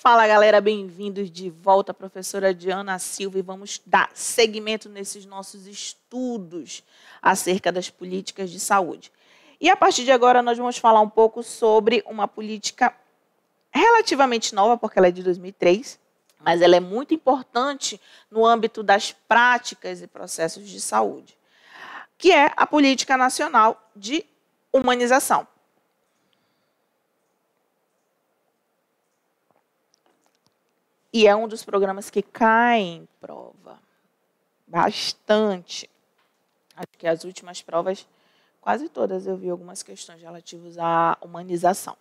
Fala galera, bem-vindos de volta, professora Diana Silva, e vamos dar seguimento nesses nossos estudos acerca das políticas de saúde. E a partir de agora nós vamos falar um pouco sobre uma política relativamente nova, porque ela é de 2003, mas ela é muito importante no âmbito das práticas e processos de saúde, que é a Política Nacional de Humanização. E é um dos programas que caem em prova. Bastante. Acho que as últimas provas, quase todas, eu vi algumas questões relativas à humanização.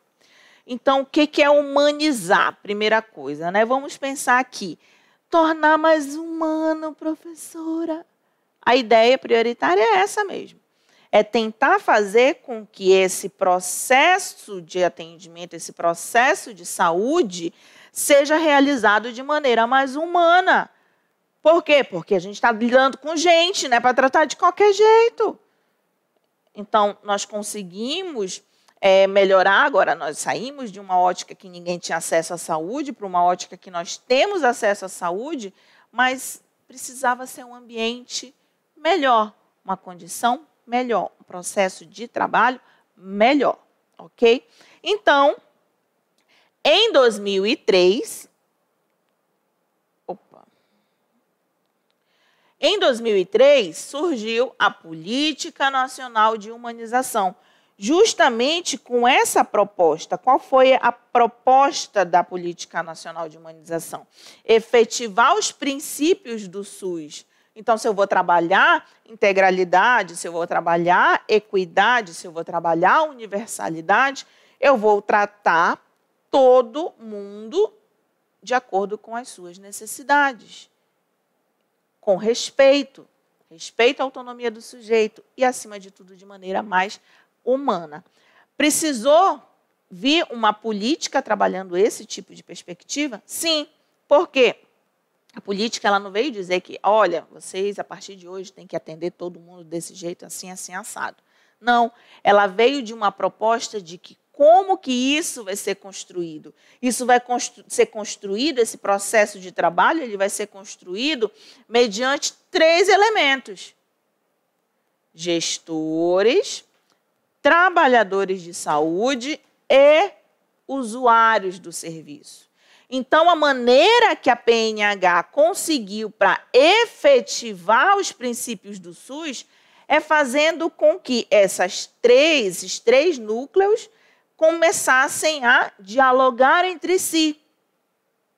Então, o que é humanizar? Primeira coisa, né? Vamos pensar aqui. Tornar mais humano, professora. A ideia prioritária é essa mesmo. É tentar fazer com que esse processo de atendimento, esse processo de saúde, seja realizado de maneira mais humana. Por quê? Porque a gente está lidando com gente, né? Para tratar de qualquer jeito. Então, nós conseguimos é, melhorar. Agora, nós saímos de uma ótica que ninguém tinha acesso à saúde para uma ótica que nós temos acesso à saúde, mas precisava ser um ambiente melhor, uma condição melhor, um processo de trabalho melhor, ok? Então, em 2003, opa, em 2003 surgiu a Política Nacional de Humanização, justamente com essa proposta. Qual foi a proposta da Política Nacional de Humanização? Efetivar os princípios do SUS. Então, se eu vou trabalhar integralidade, se eu vou trabalhar equidade, se eu vou trabalhar universalidade, eu vou tratar todo mundo de acordo com as suas necessidades, com respeito, respeito à autonomia do sujeito e, acima de tudo, de maneira mais humana. Precisou vir uma política trabalhando esse tipo de perspectiva? Sim, porque a política ela não veio dizer que, olha, vocês a partir de hoje têm que atender todo mundo desse jeito, assim, assim, assado. Não, ela veio de uma proposta de que como que isso vai ser construído? Isso vai constru ser construído, esse processo de trabalho, ele vai ser construído mediante três elementos: gestores, trabalhadores de saúde e usuários do serviço. Então, a maneira que a PNH conseguiu para efetivar os princípios do SUS é fazendo com que essas três, esses três núcleos começassem a dialogar entre si.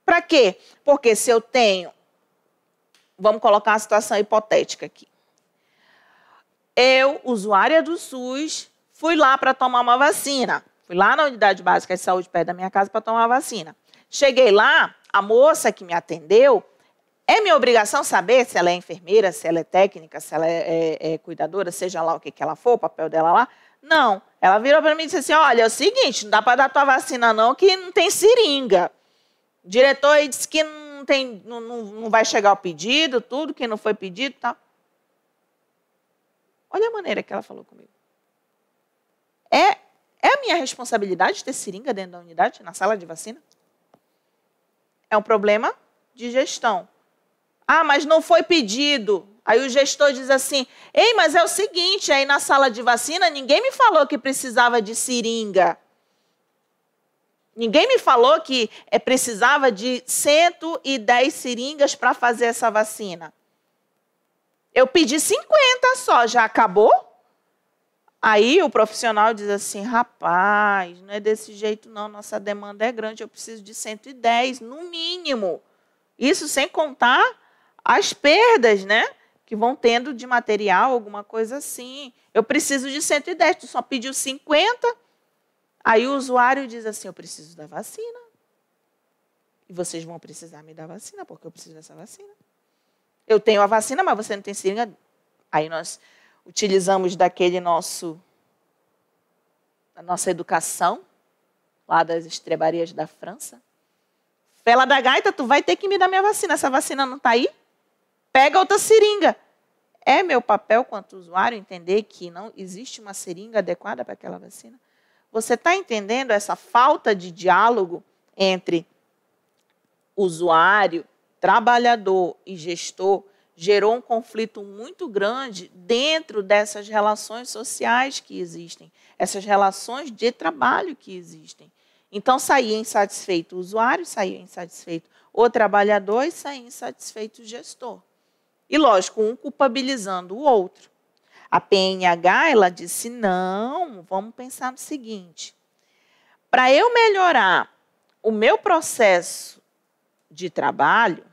Para quê? Porque se eu tenho. Vamos colocar uma situação hipotética aqui. Eu, usuária do SUS, fui lá para tomar uma vacina. Fui lá na unidade básica de saúde perto da minha casa para tomar uma vacina. Cheguei lá, a moça que me atendeu, é minha obrigação saber se ela é enfermeira, se ela é técnica, se ela é, é, é cuidadora, seja lá o que, que ela for, o papel dela lá. Não. Ela virou para mim e disse assim: Olha, é o seguinte, não dá para dar tua vacina, não, que não tem seringa. O diretor aí disse que não, tem, não, não vai chegar o pedido, tudo que não foi pedido e tá. tal. Olha a maneira que ela falou comigo. É, é a minha responsabilidade ter seringa dentro da unidade, na sala de vacina? É um problema de gestão. Ah, mas não foi pedido. Aí o gestor diz assim: Ei, mas é o seguinte, aí na sala de vacina ninguém me falou que precisava de seringa. Ninguém me falou que é, precisava de 110 seringas para fazer essa vacina. Eu pedi 50 só, já acabou? Aí o profissional diz assim: rapaz, não é desse jeito não, nossa demanda é grande, eu preciso de 110 no mínimo. Isso sem contar as perdas, né? que vão tendo de material, alguma coisa assim. Eu preciso de 110, tu só pediu 50. Aí o usuário diz assim: Eu preciso da vacina. E vocês vão precisar me dar vacina, porque eu preciso dessa vacina. Eu tenho a vacina, mas você não tem seringa. Aí nós utilizamos daquele nosso. da nossa educação, lá das estrebarias da França. Fela da gaita, tu vai ter que me dar minha vacina. Essa vacina não está aí? pega outra seringa. É meu papel, quanto usuário, entender que não existe uma seringa adequada para aquela vacina? Você está entendendo essa falta de diálogo entre usuário, trabalhador e gestor? Gerou um conflito muito grande dentro dessas relações sociais que existem, essas relações de trabalho que existem. Então, saía insatisfeito o usuário, saía insatisfeito o trabalhador e saía insatisfeito o gestor. E lógico, um culpabilizando o outro. A PNH, ela disse: "Não, vamos pensar no seguinte. Para eu melhorar o meu processo de trabalho,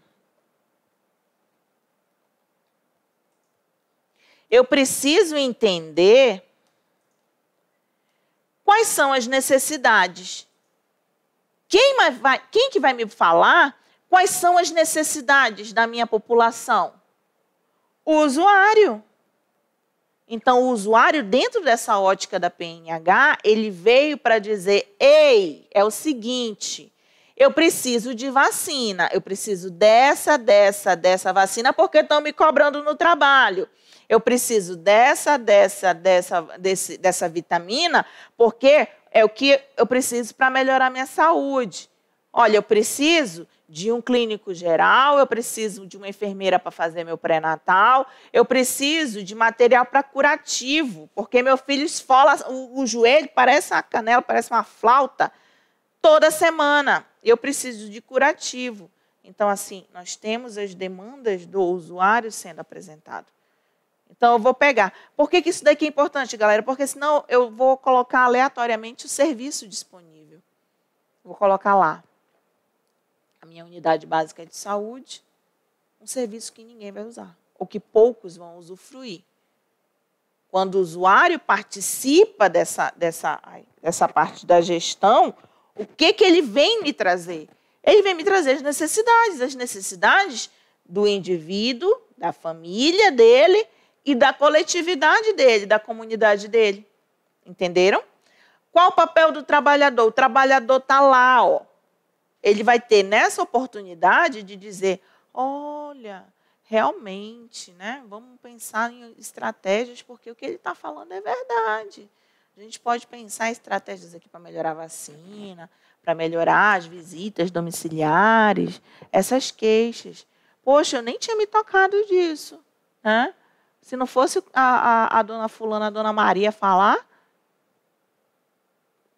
eu preciso entender quais são as necessidades. Quem, vai, quem que vai me falar quais são as necessidades da minha população? o usuário. Então, o usuário, dentro dessa ótica da PNH, ele veio para dizer: ei, é o seguinte, eu preciso de vacina, eu preciso dessa, dessa, dessa vacina, porque estão me cobrando no trabalho. Eu preciso dessa, dessa, dessa, desse, dessa vitamina, porque é o que eu preciso para melhorar minha saúde. Olha, eu preciso de um clínico geral, eu preciso de uma enfermeira para fazer meu pré-natal, eu preciso de material para curativo, porque meu filho esfola o, o, joelho, parece uma canela, parece uma flauta, toda semana. Eu preciso de curativo. Então, assim, nós temos as demandas do usuário sendo apresentado. Então, eu vou pegar. Por que, que isso daqui é importante, galera? Porque senão eu vou colocar aleatoriamente o serviço disponível. Vou colocar lá minha unidade básica de saúde, um serviço que ninguém vai usar, ou que poucos vão usufruir. Quando o usuário participa dessa, dessa, dessa parte da gestão, o que, que ele vem me trazer? Ele vem me trazer as necessidades, as necessidades do indivíduo, da família dele e da coletividade dele, da comunidade dele. Entenderam? Qual o papel do trabalhador? O trabalhador está lá, ó, ele vai ter nessa oportunidade de dizer: olha, realmente, né? Vamos pensar em estratégias, porque o que ele está falando é verdade. A gente pode pensar em estratégias aqui para melhorar a vacina, para melhorar as visitas domiciliares, essas queixas. Poxa, eu nem tinha me tocado disso. Né? Se não fosse a, a, a dona Fulana, a dona Maria falar.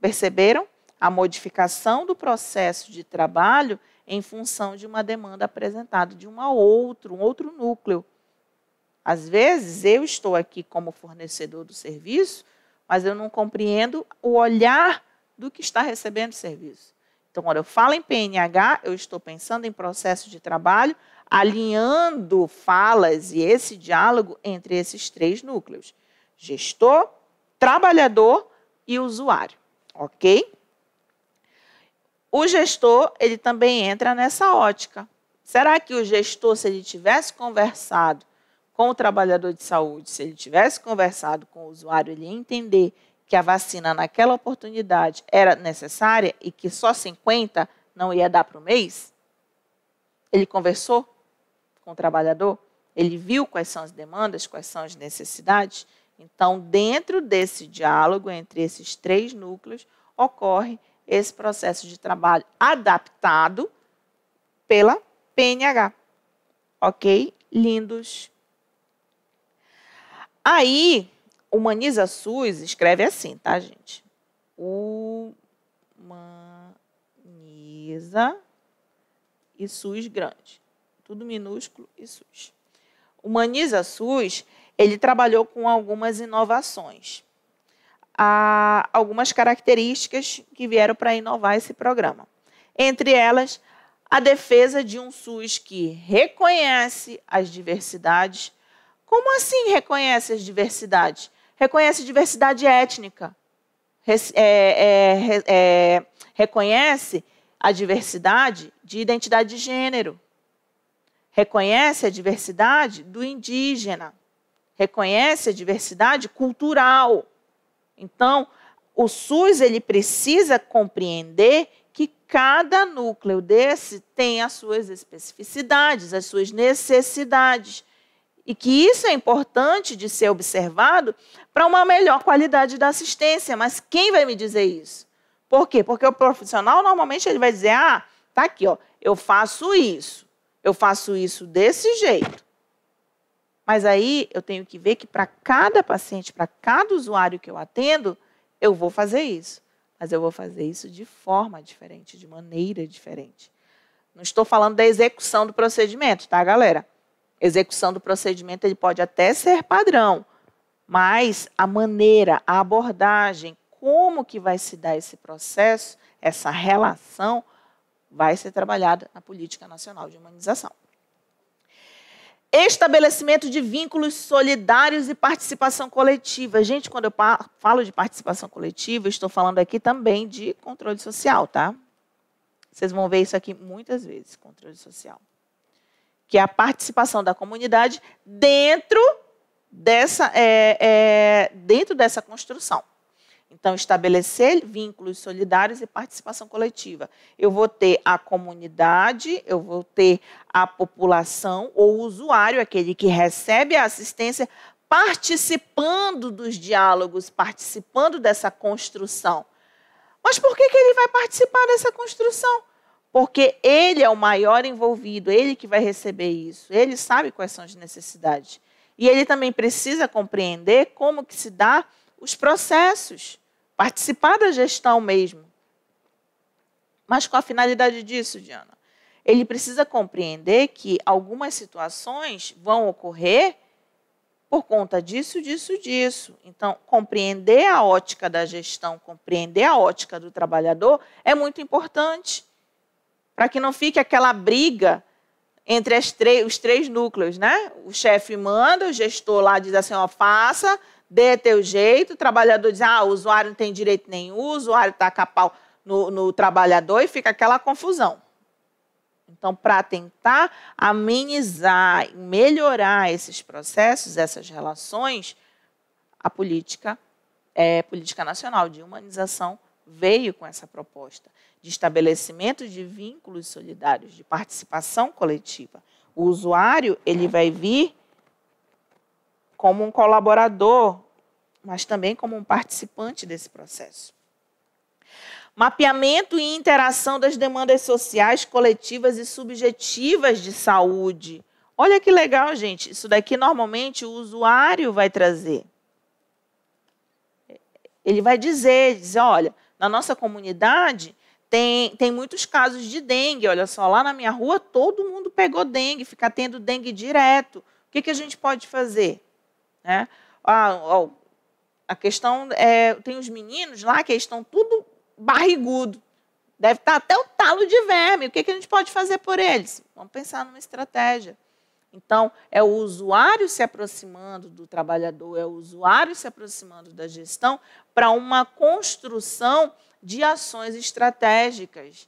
Perceberam? a modificação do processo de trabalho em função de uma demanda apresentada de uma outro, um outro núcleo. Às vezes eu estou aqui como fornecedor do serviço, mas eu não compreendo o olhar do que está recebendo o serviço. Então, quando eu falo em PNH, eu estou pensando em processo de trabalho, alinhando falas e esse diálogo entre esses três núcleos: gestor, trabalhador e usuário, ok? o gestor ele também entra nessa ótica. Será que o gestor, se ele tivesse conversado com o trabalhador de saúde, se ele tivesse conversado com o usuário, ele ia entender que a vacina naquela oportunidade era necessária e que só 50 não ia dar para o mês? Ele conversou com o trabalhador? Ele viu quais são as demandas, quais são as necessidades? Então, dentro desse diálogo entre esses três núcleos, ocorre esse processo de trabalho adaptado pela PNH. Ok? Lindos. Aí, Humaniza SUS escreve assim, tá, gente? Humaniza e SUS grande. Tudo minúsculo e SUS. Humaniza SUS, ele trabalhou com algumas inovações a algumas características que vieram para inovar esse programa. Entre elas, a defesa de um SUS que reconhece as diversidades. Como assim reconhece as diversidades? Reconhece diversidade étnica, é, é, é, reconhece a diversidade de identidade de gênero, reconhece a diversidade do indígena, reconhece a diversidade cultural então, o SUS ele precisa compreender que cada núcleo desse tem as suas especificidades, as suas necessidades. E que isso é importante de ser observado para uma melhor qualidade da assistência. Mas quem vai me dizer isso? Por quê? Porque o profissional normalmente ele vai dizer: "Ah, tá aqui, ó, eu faço isso. Eu faço isso desse jeito. Mas aí eu tenho que ver que para cada paciente, para cada usuário que eu atendo, eu vou fazer isso. Mas eu vou fazer isso de forma diferente, de maneira diferente. Não estou falando da execução do procedimento, tá, galera? Execução do procedimento ele pode até ser padrão, mas a maneira, a abordagem, como que vai se dar esse processo, essa relação, vai ser trabalhada na política nacional de humanização. Estabelecimento de vínculos solidários e participação coletiva. Gente, quando eu falo de participação coletiva, estou falando aqui também de controle social, tá? Vocês vão ver isso aqui muitas vezes, controle social. Que é a participação da comunidade dentro dessa, é, é, dentro dessa construção. Então, estabelecer vínculos solidários e participação coletiva. Eu vou ter a comunidade, eu vou ter a população ou o usuário, aquele que recebe a assistência, participando dos diálogos, participando dessa construção. Mas por que, que ele vai participar dessa construção? Porque ele é o maior envolvido, ele que vai receber isso, ele sabe quais são as necessidades. E ele também precisa compreender como que se dá os processos, participar da gestão mesmo. Mas com a finalidade disso, Diana, ele precisa compreender que algumas situações vão ocorrer por conta disso, disso, disso. Então, compreender a ótica da gestão, compreender a ótica do trabalhador é muito importante para que não fique aquela briga entre os três núcleos, né? O chefe manda, o gestor lá diz assim, ó, faça, dê teu jeito. O trabalhador diz: ah, o usuário não tem direito nenhum, o usuário taca tá pau no, no trabalhador e fica aquela confusão. Então, para tentar amenizar, melhorar esses processos, essas relações, a política é, política nacional de humanização veio com essa proposta de estabelecimento de vínculos solidários, de participação coletiva. O usuário ele vai vir como um colaborador, mas também como um participante desse processo. Mapeamento e interação das demandas sociais, coletivas e subjetivas de saúde. Olha que legal, gente. Isso daqui normalmente o usuário vai trazer. Ele vai dizer, dizer, olha, na nossa comunidade tem, tem muitos casos de dengue. Olha só, lá na minha rua todo mundo pegou dengue, fica tendo dengue direto. O que, que a gente pode fazer? Né? Ah, oh, a questão é, tem os meninos lá que estão tudo barrigudo. Deve estar tá até o talo de verme. O que, que a gente pode fazer por eles? Vamos pensar numa estratégia. Então, é o usuário se aproximando do trabalhador, é o usuário se aproximando da gestão para uma construção de ações estratégicas,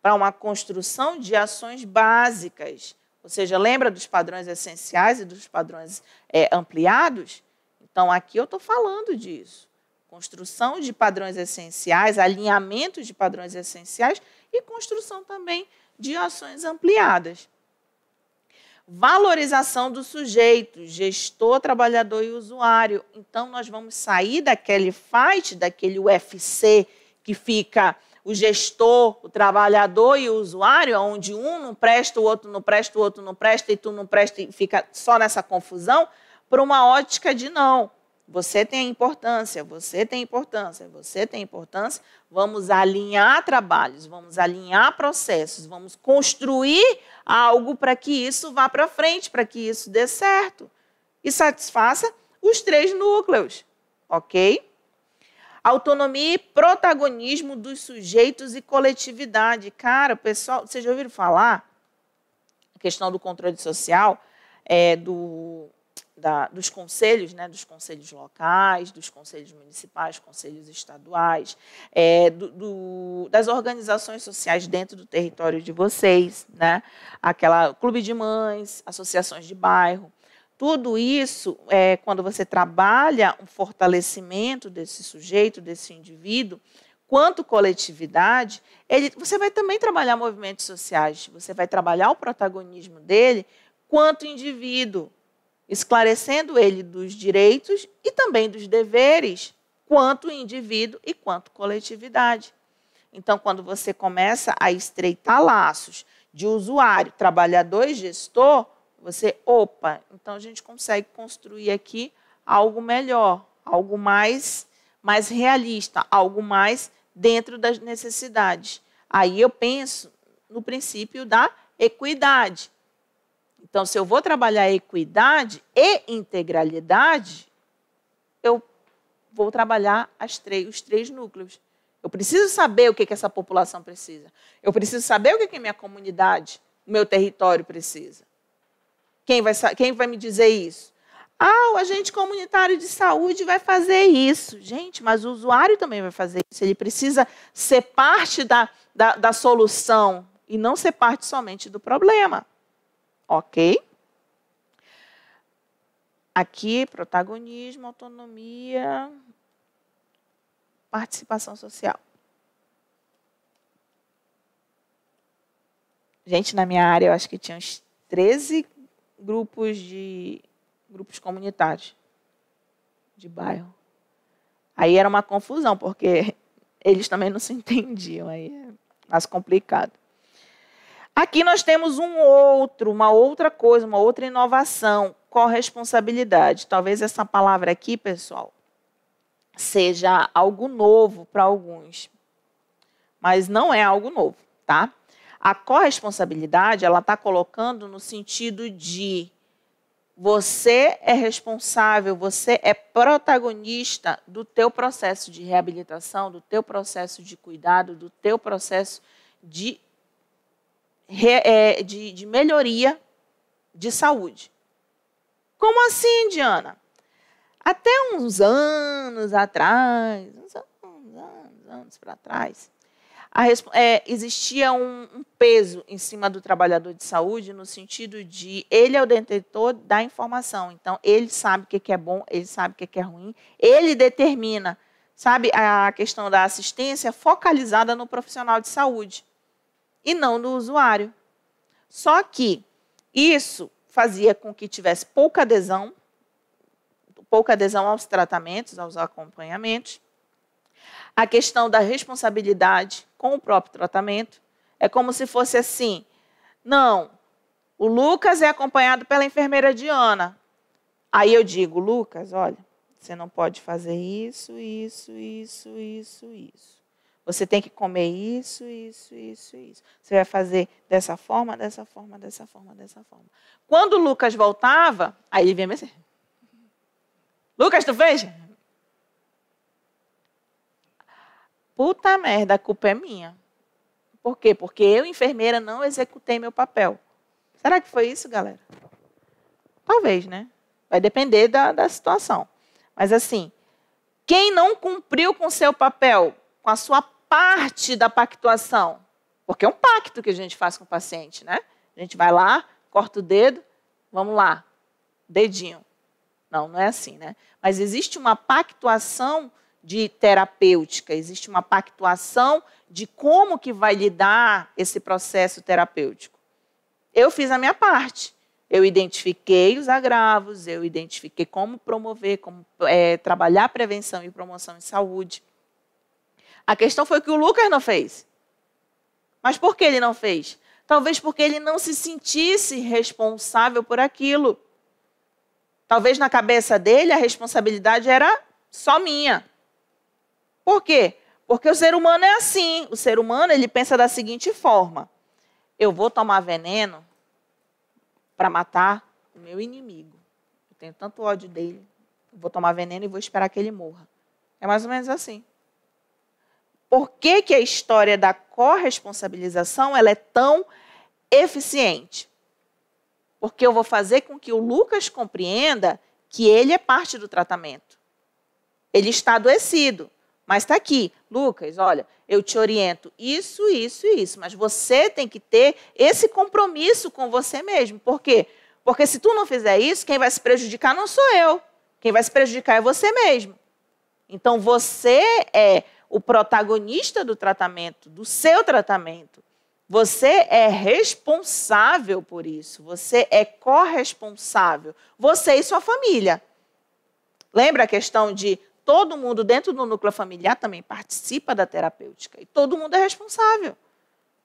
para uma construção de ações básicas. Ou seja, lembra dos padrões essenciais e dos padrões é, ampliados? Então, aqui eu estou falando disso. Construção de padrões essenciais, alinhamento de padrões essenciais e construção também de ações ampliadas. Valorização do sujeito, gestor, trabalhador e usuário. Então, nós vamos sair daquele fight, daquele UFC que fica o gestor, o trabalhador e o usuário, onde um não presta, o outro não presta, o outro não presta, e tu não presta e fica só nessa confusão, para uma ótica de não. Você tem importância, você tem importância, você tem importância. Vamos alinhar trabalhos, vamos alinhar processos, vamos construir algo para que isso vá para frente, para que isso dê certo e satisfaça os três núcleos, ok? autonomia e protagonismo dos sujeitos e coletividade. Cara, pessoal, vocês já ouviram falar a questão do controle social, é, do, da, dos conselhos, né, dos conselhos locais, dos conselhos municipais, conselhos estaduais, é, do, do, das organizações sociais dentro do território de vocês, né, aquela clube de mães, associações de bairro. Tudo isso, é, quando você trabalha o fortalecimento desse sujeito, desse indivíduo, quanto coletividade, ele, você vai também trabalhar movimentos sociais, você vai trabalhar o protagonismo dele quanto indivíduo, esclarecendo ele dos direitos e também dos deveres, quanto indivíduo e quanto coletividade. Então, quando você começa a estreitar laços de usuário, trabalhador e gestor, você, opa, então a gente consegue construir aqui algo melhor, algo mais, mais realista, algo mais dentro das necessidades. Aí eu penso no princípio da equidade. Então, se eu vou trabalhar equidade e integralidade, eu vou trabalhar três, os três núcleos. Eu preciso saber o que, que essa população precisa. Eu preciso saber o que, que minha comunidade, o meu território precisa. Quem vai, quem vai me dizer isso? Ah, o agente comunitário de saúde vai fazer isso. Gente, mas o usuário também vai fazer isso. Ele precisa ser parte da, da, da solução e não ser parte somente do problema. Ok? Aqui, protagonismo, autonomia, participação social. Gente, na minha área, eu acho que tinha uns 13 grupos de grupos comunitários de bairro. Aí era uma confusão, porque eles também não se entendiam, aí é mais complicado. Aqui nós temos um outro, uma outra coisa, uma outra inovação, corresponsabilidade. Talvez essa palavra aqui, pessoal, seja algo novo para alguns, mas não é algo novo, tá? A corresponsabilidade, ela está colocando no sentido de você é responsável, você é protagonista do teu processo de reabilitação, do teu processo de cuidado, do teu processo de, é, de, de melhoria de saúde. Como assim, Diana? Até uns anos atrás, uns anos, anos, anos para trás, a, é, existia um, um, peso em cima do trabalhador de saúde no sentido de ele é o detentor da informação, então ele sabe o que, é que é bom, ele sabe o que, é que é ruim, ele determina, sabe, a questão da assistência focalizada no profissional de saúde e não no usuário. Só que isso fazia com que tivesse pouca adesão, pouca adesão aos tratamentos, aos acompanhamentos, a questão da responsabilidade com o próprio tratamento. É como se fosse assim: não, o Lucas é acompanhado pela enfermeira Diana. Aí eu digo, Lucas, olha, você não pode fazer isso, isso, isso, isso, isso. Você tem que comer isso, isso, isso, isso. Você vai fazer dessa forma, dessa forma, dessa forma, dessa forma. Quando o Lucas voltava, aí ele vinha me dizer: Lucas, tu fez? puta merda, a culpa é minha. Por quê? Porque eu, enfermeira, não executei meu papel. Será que foi isso, galera? Talvez, né? Vai depender da, da situação. Mas assim, quem não cumpriu com seu papel, com a sua parte da pactuação, porque é um pacto que a gente faz com o paciente, né? A gente vai lá, corta o dedo, vamos lá, dedinho. Não, não é assim, né? Mas existe uma pactuação de terapêutica, existe uma pactuação de como que vai lidar esse processo terapêutico. Eu fiz a minha parte. Eu identifiquei os agravos, eu identifiquei como promover, como é, trabalhar prevenção e promoção em saúde. A questão foi que o Lucas não fez. Mas por que ele não fez? Talvez porque ele não se sentisse responsável por aquilo. Talvez na cabeça dele a responsabilidade era só minha. Por quê? Porque o ser humano é assim. O ser humano ele pensa da seguinte forma: eu vou tomar veneno para matar o meu inimigo. Eu tenho tanto ódio dele, eu vou tomar veneno e vou esperar que ele morra. É mais ou menos assim. Por que, que a história da corresponsabilização ela é tão eficiente? Porque eu vou fazer com que o Lucas compreenda que ele é parte do tratamento. Ele está adoecido. Mas está aqui, Lucas, olha, eu te oriento isso, isso e isso, mas você tem que ter esse compromisso com você mesmo. Por quê? Porque se tu não fizer isso, quem vai se prejudicar não sou eu. Quem vai se prejudicar é você mesmo. Então você é o protagonista do tratamento, do seu tratamento. Você é responsável por isso. Você é corresponsável. Você e sua família. Lembra a questão de todo mundo dentro do núcleo familiar também participa da terapêutica e todo mundo é responsável.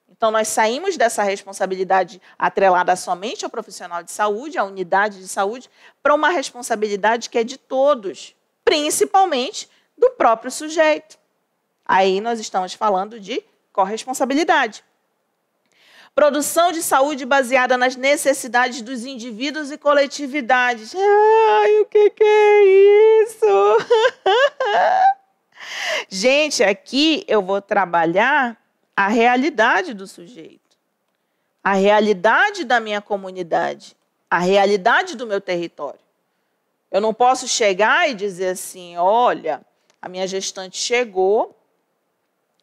Então, nós saímos dessa responsabilidade atrelada somente ao profissional de saúde, à unidade de saúde, para uma responsabilidade que é de todos, principalmente do próprio sujeito. Aí nós estamos falando de corresponsabilidade. Produção de saúde baseada nas necessidades dos indivíduos e coletividades. Ai, o que, que é isso? Gente, aqui eu vou trabalhar a realidade do sujeito, a realidade da minha comunidade, a realidade do meu território. Eu não posso chegar e dizer assim: olha, a minha gestante chegou,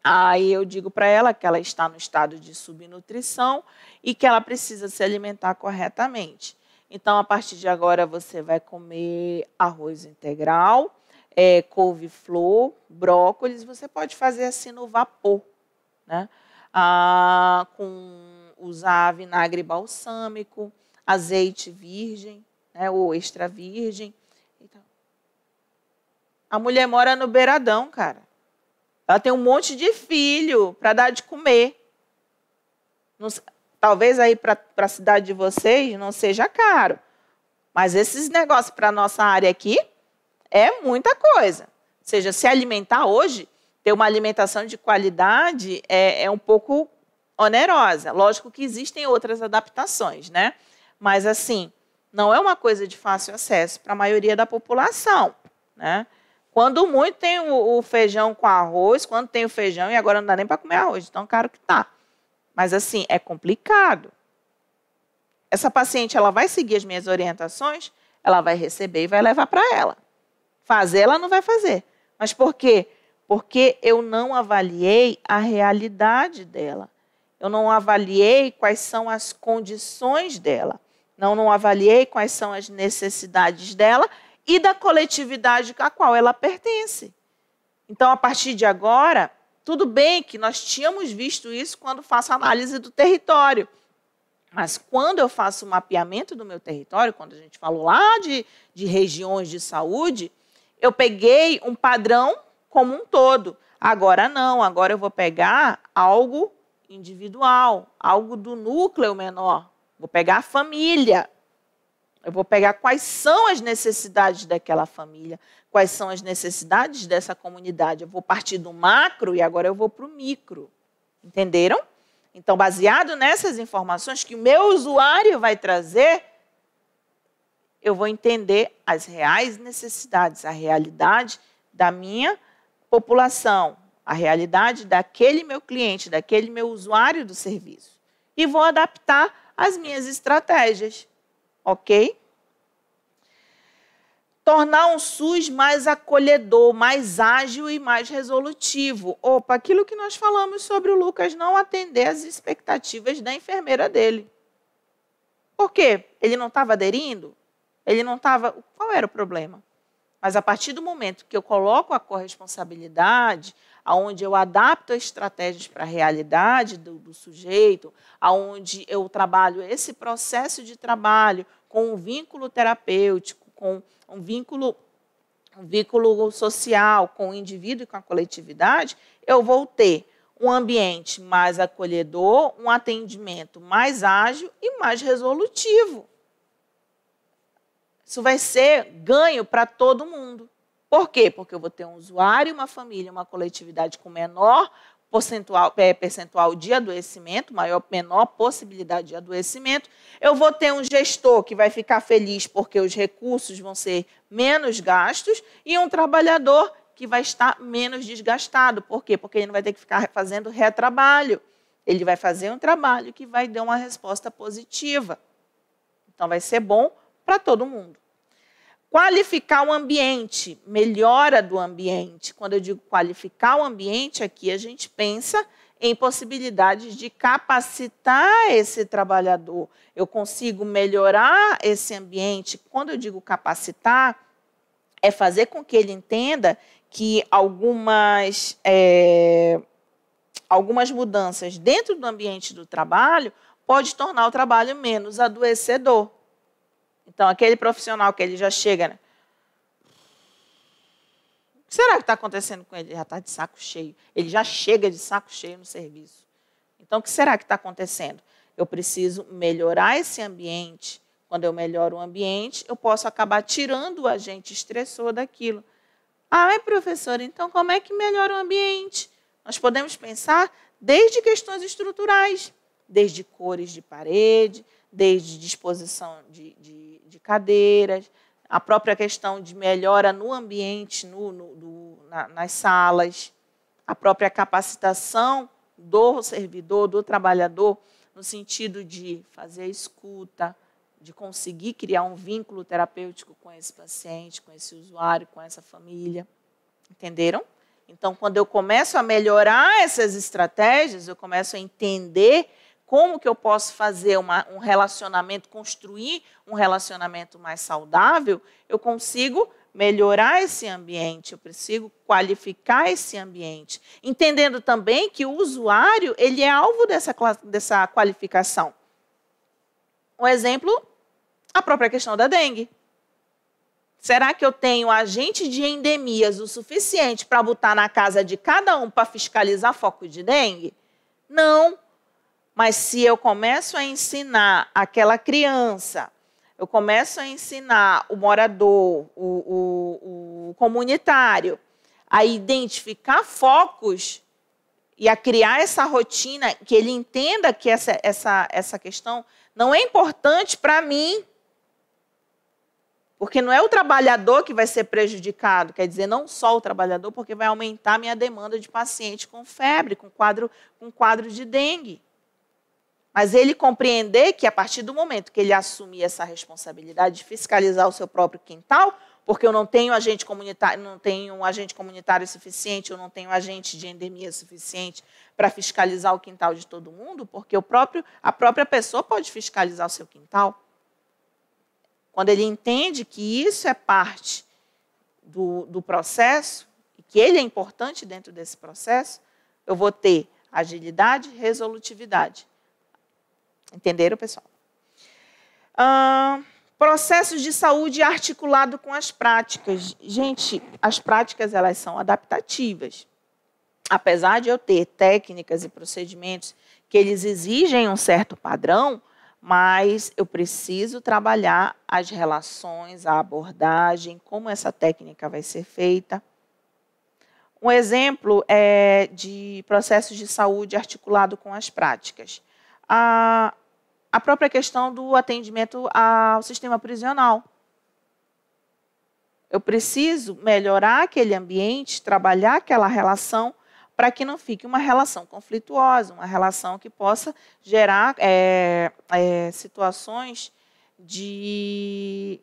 Aí eu digo para ela que ela está no estado de subnutrição e que ela precisa se alimentar corretamente. Então, a partir de agora, você vai comer arroz integral, é, couve-flor, brócolis. Você pode fazer assim no vapor, né? Ah, com usar vinagre balsâmico, azeite virgem, né? Ou extra virgem. Então, a mulher mora no beiradão, cara. Ela tem um monte de filho para dar de comer. Não, talvez aí para a cidade de vocês não seja caro. Mas esses negócios para nossa área aqui é muita coisa. Ou seja, se alimentar hoje, ter uma alimentação de qualidade é, é um pouco onerosa. Lógico que existem outras adaptações, né? Mas assim, não é uma coisa de fácil acesso para a maioria da população, né? Quando muito tem o, o, feijão com arroz, quando tem o feijão, e agora não dá nem para comer arroz, tão caro que tá. Mas assim, é complicado. Essa paciente, ela vai seguir as minhas orientações, ela vai receber e vai levar para ela. Fazer, ela não vai fazer. Mas por quê? Porque eu não avaliei a realidade dela. Eu não avaliei quais são as condições dela. Não, não avaliei quais são as necessidades dela e da coletividade a qual ela pertence. Então, a partir de agora, tudo bem que nós tínhamos visto isso quando faço análise do território. Mas quando eu faço o mapeamento do meu território, quando a gente falou lá de, de regiões de saúde, eu peguei um padrão como um todo. Agora não, agora eu vou pegar algo individual, algo do núcleo menor. Vou pegar a família. Eu vou pegar quais são as necessidades daquela família, quais são as necessidades dessa comunidade. Eu vou partir do macro e agora eu vou para o micro. Entenderam? Então, baseado nessas informações que o meu usuário vai trazer, eu vou entender as reais necessidades, a realidade da minha população, a realidade daquele meu cliente, daquele meu usuário do serviço. E vou adaptar as minhas estratégias ok? Tornar um SUS mais acolhedor, mais ágil e mais resolutivo. Opa, aquilo que nós falamos sobre o Lucas não atender às expectativas da enfermeira dele. Por quê? Ele não estava aderindo? Ele não estava. Qual era o problema? Mas a partir do momento que eu coloco a corresponsabilidade, aonde eu adapto estratégias para a realidade do, do sujeito, aonde eu trabalho esse processo de trabalho com um vínculo terapêutico, com um vínculo um vínculo social com o indivíduo e com a coletividade, eu vou ter um ambiente mais acolhedor, um atendimento mais ágil e mais resolutivo. Isso vai ser ganho para todo mundo. Por quê? Porque eu vou ter um usuário, uma família, uma coletividade com menor percentual, é, percentual de adoecimento, maior, menor possibilidade de adoecimento. Eu vou ter um gestor que vai ficar feliz porque os recursos vão ser menos gastos e um trabalhador que vai estar menos desgastado. Por quê? Porque ele não vai ter que ficar fazendo retrabalho. Ele vai fazer um trabalho que vai dar uma resposta positiva. Então, vai ser bom para todo mundo. Qualificar o ambiente, melhora do ambiente. Quando eu digo qualificar o ambiente, aqui a gente pensa em possibilidades de capacitar esse trabalhador. Eu consigo melhorar esse ambiente. Quando eu digo capacitar, é fazer com que ele entenda que algumas, é, algumas mudanças dentro do ambiente do trabalho pode tornar o trabalho menos adoecedor. Então, aquele profissional que ele já chega. Né? O que será que está acontecendo com ele? Ele já está de saco cheio. Ele já chega de saco cheio no serviço. Então, o que será que está acontecendo? Eu preciso melhorar esse ambiente. Quando eu melhoro o ambiente, eu posso acabar tirando o agente estressor daquilo. Ah, é professor, então como é que melhora o ambiente? Nós podemos pensar desde questões estruturais, desde cores de parede, desde disposição de, de de cadeiras, a própria questão de melhora no ambiente, no, no, na, nas salas, a própria capacitação do servidor, do trabalhador, no sentido de fazer a escuta, de conseguir criar um vínculo terapêutico com esse paciente, com esse usuário, com essa família. Entenderam? Então, quando eu começo a melhorar essas estratégias, eu começo a entender como que eu posso fazer uma, um relacionamento, construir um relacionamento mais saudável, eu consigo melhorar esse ambiente, eu preciso qualificar esse ambiente, entendendo também que o usuário ele é alvo dessa, dessa qualificação. Um exemplo, a própria questão da dengue. Será que eu tenho agente de endemias o suficiente para botar na casa de cada um para fiscalizar foco de dengue? Não, mas se eu começo a ensinar aquela criança, eu começo a ensinar o morador, o, o, o comunitário, a identificar focos e a criar essa rotina, que ele entenda que essa, essa, essa questão não é importante para mim. Porque não é o trabalhador que vai ser prejudicado, quer dizer, não só o trabalhador, porque vai aumentar minha demanda de paciente com febre, com quadro, com quadro de dengue. Mas ele compreender que a partir do momento que ele assumir essa responsabilidade de fiscalizar o seu próprio quintal, porque eu não tenho agente comunitário, não tenho um agente comunitário suficiente, eu não tenho agente de endemia suficiente para fiscalizar o quintal de todo mundo, porque o próprio, a própria pessoa pode fiscalizar o seu quintal. Quando ele entende que isso é parte do, do processo, e que ele é importante dentro desse processo, eu vou ter agilidade, resolutividade. Entenderam, pessoal? processos de saúde articulado com as práticas. Gente, as práticas elas são adaptativas. Apesar de eu ter técnicas e procedimentos que eles exigem um certo padrão, mas eu preciso trabalhar as relações, a abordagem, como essa técnica vai ser feita. Um exemplo é de processos de saúde articulado com as práticas a, a própria questão do atendimento ao sistema prisional. Eu preciso melhorar aquele ambiente, trabalhar aquela relação para que não fique uma relação conflituosa, uma relação que possa gerar é, é, situações de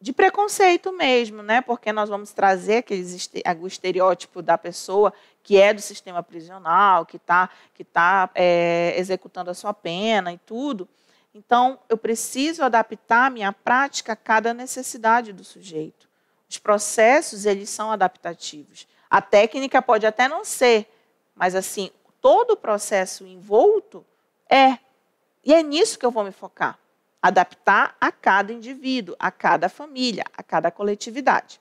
de preconceito mesmo, né? Porque nós vamos trazer aquele estereótipo da pessoa que é do sistema prisional, que está que tá, é, executando a sua pena e tudo. Então, eu preciso adaptar a minha prática a cada necessidade do sujeito. Os processos, eles são adaptativos. A técnica pode até não ser, mas assim, todo o processo envolto é. E é nisso que eu vou me focar adaptar a cada indivíduo, a cada família, a cada coletividade.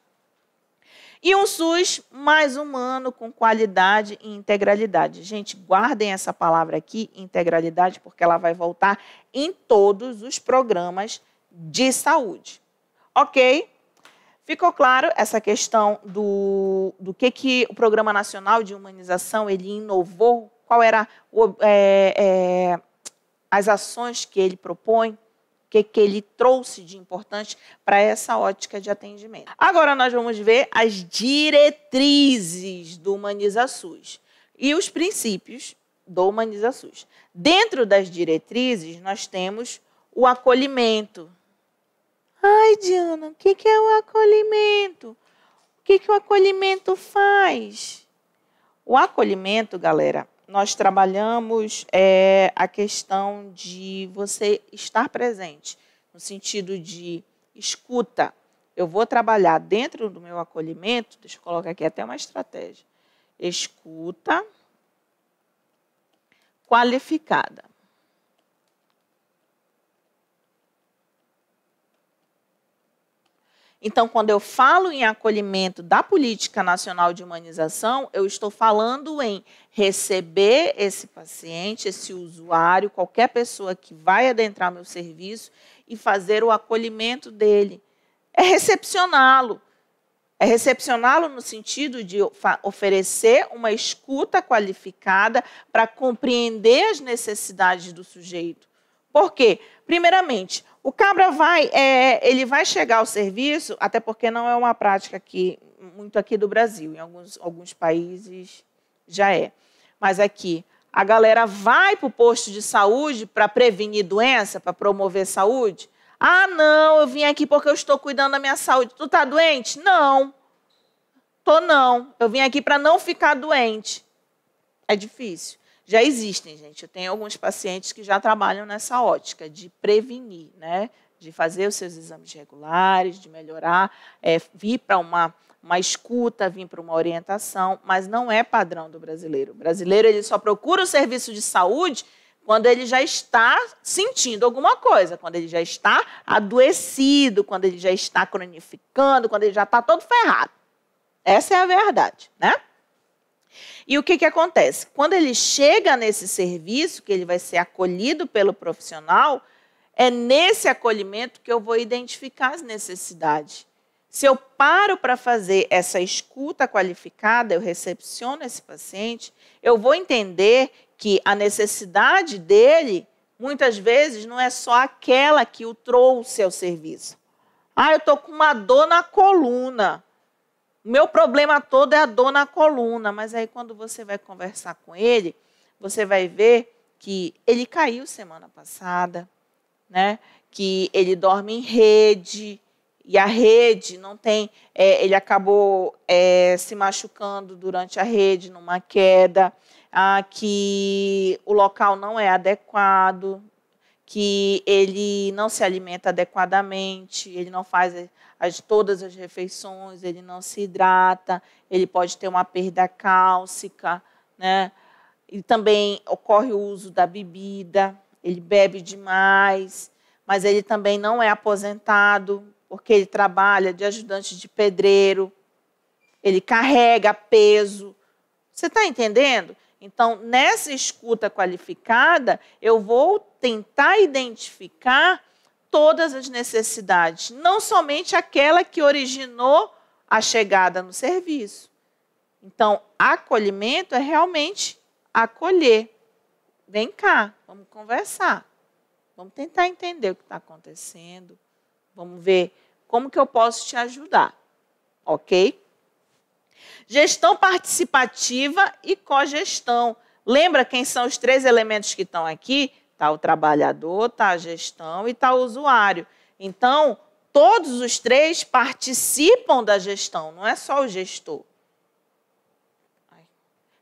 E um SUS mais humano, com qualidade e integralidade. Gente, guardem essa palavra aqui, integralidade, porque ela vai voltar em todos os programas de saúde. Ok? Ficou claro essa questão do, do que, que o Programa Nacional de Humanização ele inovou? Qual era o, é, é, as ações que ele propõe? que, que ele trouxe de importante para essa ótica de atendimento. Agora nós vamos ver as diretrizes do Humaniza SUS e os princípios do Humaniza SUS. Dentro das diretrizes, nós temos o acolhimento. Ai, Diana, o que, que é o acolhimento? O que, que o acolhimento faz? O acolhimento, galera, nós trabalhamos é, a questão de você estar presente, no sentido de escuta. Eu vou trabalhar dentro do meu acolhimento, deixa eu colocar aqui até uma estratégia. Escuta qualificada. Então, quando eu falo em acolhimento da política nacional de humanização, eu estou falando em receber esse paciente, esse usuário, qualquer pessoa que vai adentrar meu serviço e fazer o acolhimento dele. É recepcioná-lo. É recepcioná-lo no sentido de oferecer uma escuta qualificada para compreender as necessidades do sujeito. Por quê? Primeiramente, o cabra vai, é, ele vai chegar ao serviço, até porque não é uma prática aqui, muito aqui do Brasil, em alguns, alguns países já é. Mas aqui, a galera vai para o posto de saúde para prevenir doença, para promover saúde. Ah, não, eu vim aqui porque eu estou cuidando da minha saúde. Tu tá doente? Não. Tô não. Eu vim aqui para não ficar doente. É difícil já existem, gente. Eu tenho alguns pacientes que já trabalham nessa ótica de prevenir, né? De fazer os seus exames regulares, de melhorar, é, vir para uma, uma escuta, vir para uma orientação, mas não é padrão do brasileiro. O brasileiro ele só procura o serviço de saúde quando ele já está sentindo alguma coisa, quando ele já está adoecido, quando ele já está cronificando, quando ele já está todo ferrado. Essa é a verdade, né? E o que, que acontece? Quando ele chega nesse serviço, que ele vai ser acolhido pelo profissional, é nesse acolhimento que eu vou identificar as necessidades. Se eu paro para fazer essa escuta qualificada, eu recepciono esse paciente, eu vou entender que a necessidade dele, muitas vezes, não é só aquela que o trouxe ao serviço. Ah, eu estou com uma dor na coluna. O meu problema todo é a dor na coluna, mas aí quando você vai conversar com ele, você vai ver que ele caiu semana passada, né? Que ele dorme em rede e a rede não tem, é, ele acabou é, se machucando durante a rede numa queda, ah, que o local não é adequado, que ele não se alimenta adequadamente, ele não faz as, todas as refeições, ele não se hidrata, ele pode ter uma perda cálcica, né? E também ocorre o uso da bebida, ele bebe demais, mas ele também não é aposentado, porque ele trabalha de ajudante de pedreiro, ele carrega peso. Você está entendendo? Então, nessa escuta qualificada, eu vou tentar identificar todas as necessidades, não somente aquela que originou a chegada no serviço. Então, acolhimento é realmente acolher. Vem cá, vamos conversar. Vamos tentar entender o que está acontecendo. Vamos ver como que eu posso te ajudar. Ok? Gestão participativa e cogestão. Lembra quem são os três elementos que estão aqui? Está o trabalhador, está a gestão e está o usuário. Então, todos os três participam da gestão, não é só o gestor.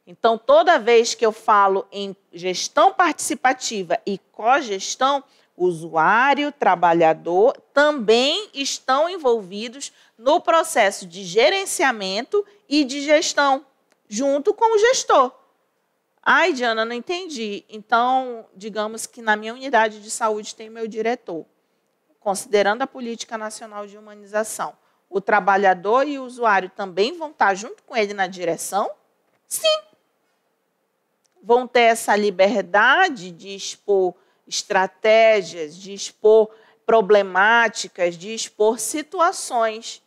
Então, toda vez que eu falo em gestão participativa e cogestão, usuário, trabalhador também estão envolvidos no processo de gerenciamento e de gestão, junto com o gestor. Ai, Diana, não entendi. Então, digamos que na minha unidade de saúde tem meu diretor, considerando a Política Nacional de Humanização. O trabalhador e o usuário também vão estar junto com ele na direção? Sim. Vão ter essa liberdade de expor estratégias, de expor problemáticas, de expor situações.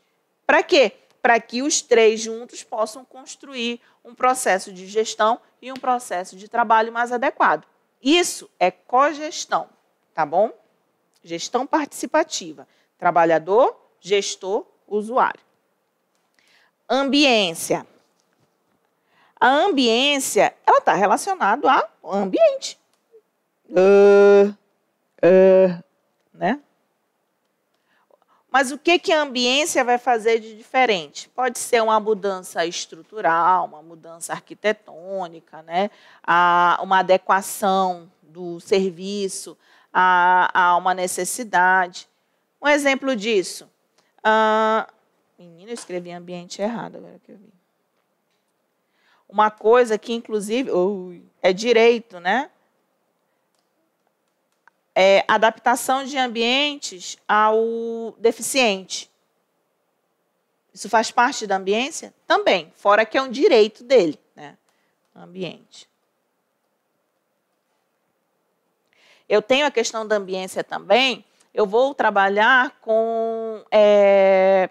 Para quê? Para que os três juntos possam construir um processo de gestão e um processo de trabalho mais adequado. Isso é cogestão, tá bom? Gestão participativa. Trabalhador, gestor, usuário. Ambiência. A ambiência, ela está relacionada ao ambiente. Uh, uh, né? Mas o que, que a ambiência vai fazer de diferente? Pode ser uma mudança estrutural, uma mudança arquitetônica, né? a, uma adequação do serviço a, a uma necessidade. Um exemplo disso. Ah, menina, eu escrevi ambiente errado agora que eu vi. Uma coisa que, inclusive, é direito, né? é, adaptação de ambientes ao deficiente. Isso faz parte da ambiência? Também, fora que é um direito dele, né? Ambiente. Eu tenho a questão da ambiência também. Eu vou trabalhar com, é,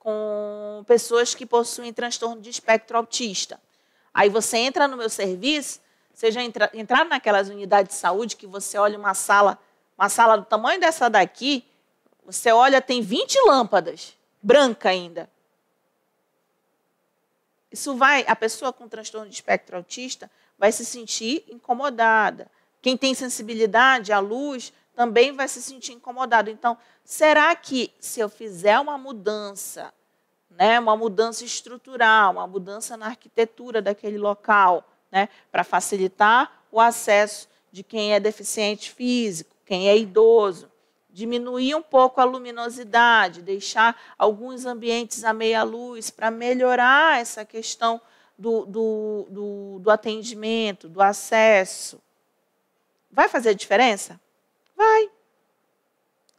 com pessoas que possuem transtorno de espectro autista. Aí você entra no meu serviço seja entrar entra, naquelas unidades de saúde que você olha uma sala, uma sala do tamanho dessa daqui, você olha, tem 20 lâmpadas, branca ainda. Isso vai, a pessoa com transtorno de espectro autista vai se sentir incomodada. Quem tem sensibilidade à luz também vai se sentir incomodado. Então, será que se eu fizer uma mudança, né, uma mudança estrutural, uma mudança na arquitetura daquele local, né, para facilitar o acesso de quem é deficiente físico, quem é idoso, diminuir um pouco a luminosidade, deixar alguns ambientes à meia luz para melhorar essa questão do, do, do, do atendimento, do acesso. Vai fazer diferença? Vai.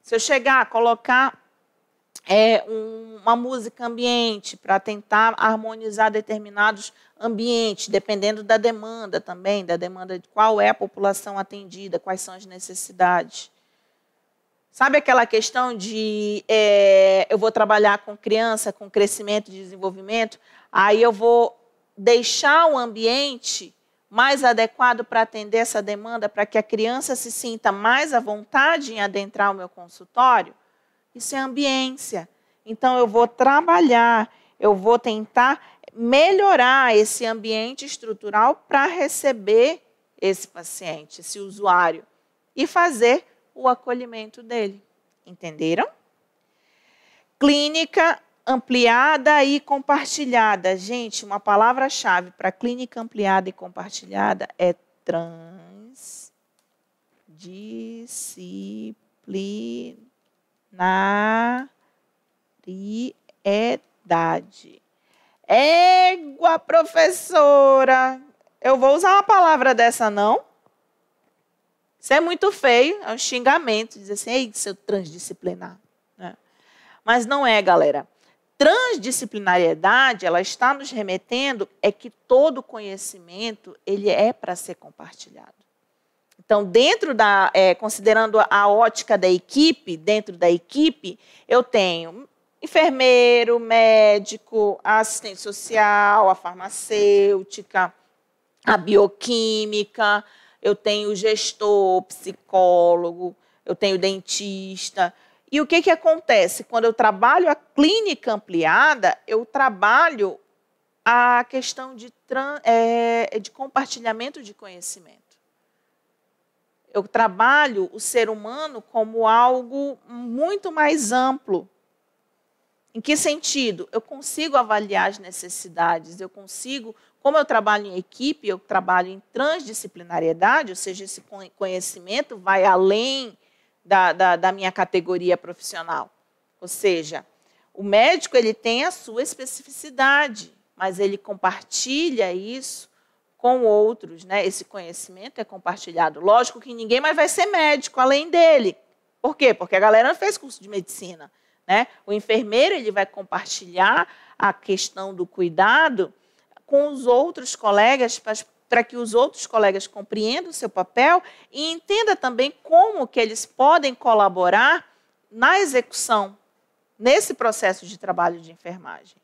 Se eu chegar a colocar é, um, uma música ambiente para tentar harmonizar determinados ambientes, dependendo da demanda também, da demanda de qual é a população atendida, quais são as necessidades. Sabe aquela questão de é, eu vou trabalhar com criança, com crescimento e desenvolvimento, aí eu vou deixar o ambiente mais adequado para atender essa demanda, para que a criança se sinta mais à vontade em adentrar o meu consultório? Isso é ambiência. Então eu vou trabalhar, eu vou tentar melhorar esse ambiente estrutural para receber esse paciente, esse usuário e fazer o acolhimento dele. Entenderam? Clínica ampliada e compartilhada. Gente, uma palavra-chave para clínica ampliada e compartilhada é transdisciplinar solidariedade. Égua, professora! Eu vou usar uma palavra dessa, não? Isso é muito feio, é um xingamento, dizer assim, ei, seu transdisciplinar. Né? Mas não é, galera. Transdisciplinariedade, ela está nos remetendo é que todo conhecimento, ele é para ser compartilhado. Então, dentro da, é, considerando a ótica da equipe, dentro da equipe, eu tenho enfermeiro, médico, assistente social, a farmacêutica, a bioquímica, eu tenho gestor, psicólogo, eu tenho dentista. E o que, que acontece? Quando eu trabalho a clínica ampliada, eu trabalho a questão de, é, de compartilhamento de conhecimento eu trabalho o ser humano como algo muito mais amplo. Em que sentido? Eu consigo avaliar as necessidades, eu consigo, como eu trabalho em equipe, eu trabalho em transdisciplinariedade, ou seja, esse conhecimento vai além da, da, da minha categoria profissional. Ou seja, o médico ele tem a sua especificidade, mas ele compartilha isso com outros, né? Esse conhecimento é compartilhado. Lógico que ninguém mais vai ser médico além dele. Por quê? Porque a galera não fez curso de medicina, né? O enfermeiro ele vai compartilhar a questão do cuidado com os outros colegas para que os outros colegas compreendam o seu papel e entenda também como que eles podem colaborar na execução nesse processo de trabalho de enfermagem.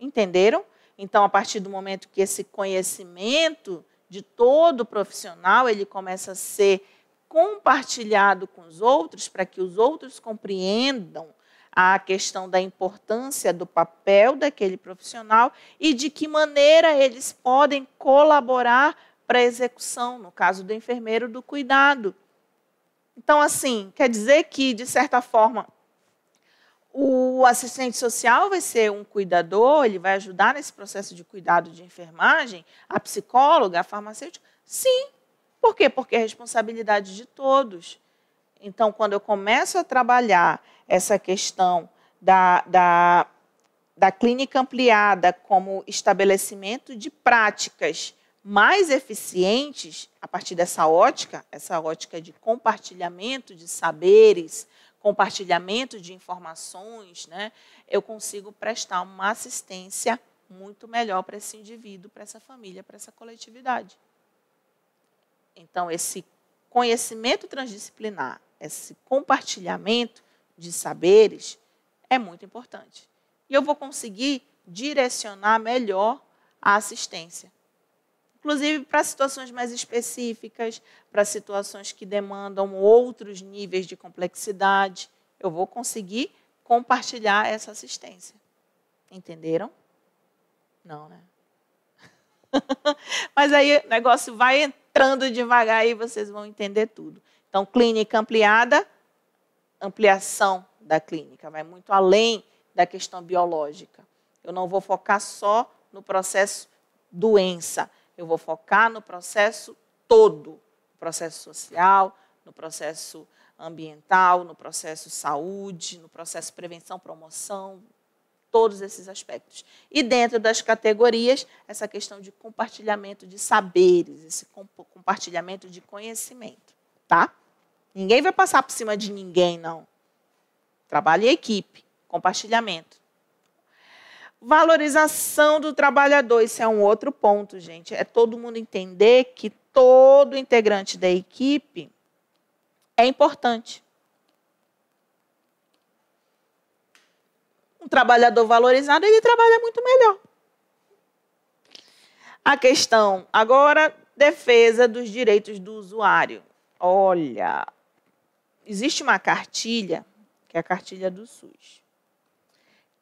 Entenderam? Então, a partir do momento que esse conhecimento de todo profissional ele começa a ser compartilhado com os outros para que os outros compreendam a questão da importância do papel daquele profissional e de que maneira eles podem colaborar para a execução, no caso do enfermeiro, do cuidado. Então, assim, quer dizer que, de certa forma, o assistente social vai ser um cuidador, ele vai ajudar nesse processo de cuidado de enfermagem, a psicóloga, a farmacêutica? Sim. Por quê? Porque é responsabilidade de todos. Então, quando eu começo a trabalhar essa questão da, da, da clínica ampliada como estabelecimento de práticas mais eficientes, a partir dessa ótica, essa ótica de compartilhamento de saberes, compartilhamento de informações, né, eu consigo prestar uma assistência muito melhor para esse indivíduo, para essa família, para essa coletividade. Então, esse conhecimento transdisciplinar, esse compartilhamento de saberes é muito importante. E eu vou conseguir direcionar melhor a assistência inclusive para situações mais específicas, para situações que demandam outros níveis de complexidade, eu vou conseguir compartilhar essa assistência. Entenderam? Não, né? Mas aí o negócio vai entrando devagar e vocês vão entender tudo. Então, clínica ampliada, ampliação da clínica, vai muito além da questão biológica. Eu não vou focar só no processo doença, eu vou focar no processo todo, no processo social, no processo ambiental, no processo saúde, no processo prevenção, promoção, todos esses aspectos. E dentro das categorias, essa questão de compartilhamento de saberes, esse compartilhamento de conhecimento, tá? Ninguém vai passar por cima de ninguém, não. Trabalho em equipe, compartilhamento. Valorização do trabalhador, isso é um outro ponto, gente. É todo mundo entender que todo integrante da equipe é importante. Um trabalhador valorizado, ele trabalha muito melhor. A questão agora, defesa dos direitos do usuário. Olha, existe uma cartilha, que é a cartilha do SUS.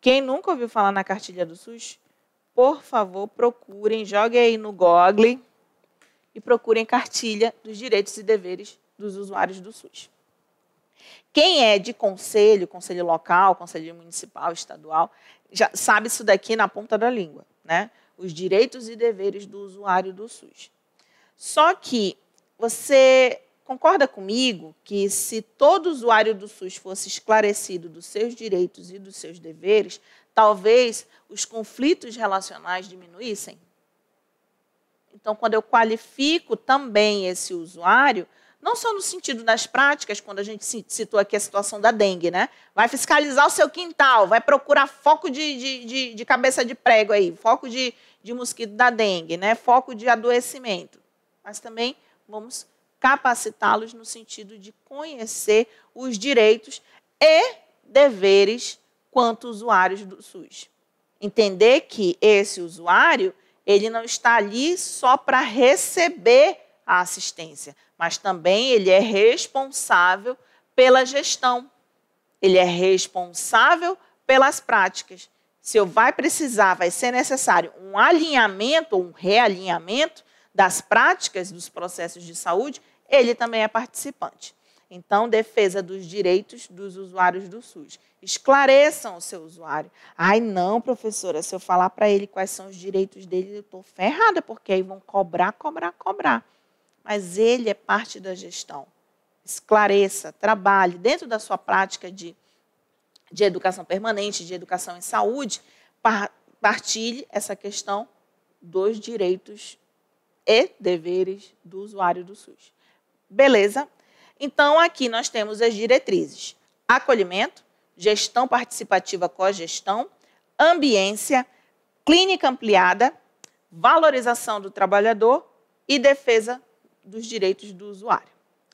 Quem nunca ouviu falar na cartilha do SUS, por favor, procurem, joguem aí no Google e procurem cartilha dos direitos e deveres dos usuários do SUS. Quem é de conselho, conselho local, conselho municipal, estadual, já sabe isso daqui na ponta da língua, né? Os direitos e deveres do usuário do SUS. Só que você Concorda comigo que se todo usuário do SUS fosse esclarecido dos seus direitos e dos seus deveres, talvez os conflitos relacionais diminuíssem? Então, quando eu qualifico também esse usuário, não só no sentido das práticas, quando a gente citou aqui a situação da dengue, né? Vai fiscalizar o seu quintal, vai procurar foco de, de, de, de cabeça de prego aí, foco de, de mosquito da dengue, né? Foco de adoecimento. Mas também vamos capacitá-los no sentido de conhecer os direitos e deveres quanto usuários do SUS. Entender que esse usuário, ele não está ali só para receber a assistência, mas também ele é responsável pela gestão. Ele é responsável pelas práticas. Se eu vai precisar, vai ser necessário um alinhamento ou um realinhamento das práticas dos processos de saúde, ele também é participante. Então, defesa dos direitos dos usuários do SUS. Esclareçam o seu usuário. Ai, não, professora, se eu falar para ele quais são os direitos dele, eu estou ferrada, porque aí vão cobrar, cobrar, cobrar. Mas ele é parte da gestão. Esclareça, trabalhe dentro da sua prática de, de educação permanente, de educação em saúde, partilhe essa questão dos direitos e deveres do usuário do SUS. Beleza? Então, aqui nós temos as diretrizes: acolhimento, gestão participativa cogestão, ambiência, clínica ampliada, valorização do trabalhador e defesa dos direitos do usuário.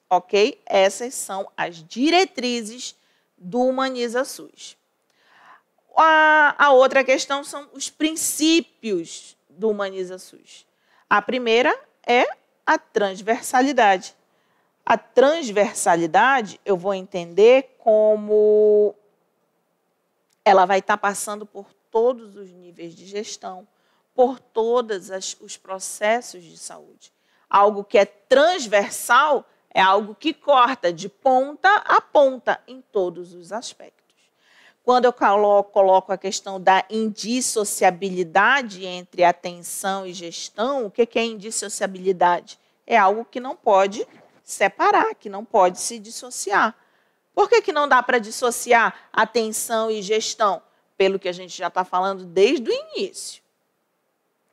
Ok? Essas são as diretrizes do Humaniza SUS. A, a outra questão são os princípios do Humaniza SUS. A primeira é a transversalidade, a transversalidade eu vou entender como ela vai estar tá passando por todos os níveis de gestão, por todos os processos de saúde. Algo que é transversal é algo que corta de ponta a ponta em todos os aspectos. Quando eu coloco a questão da indissociabilidade entre atenção e gestão, o que é indissociabilidade? É algo que não pode separar, que não pode se dissociar. Por que, que não dá para dissociar atenção e gestão? Pelo que a gente já está falando desde o início.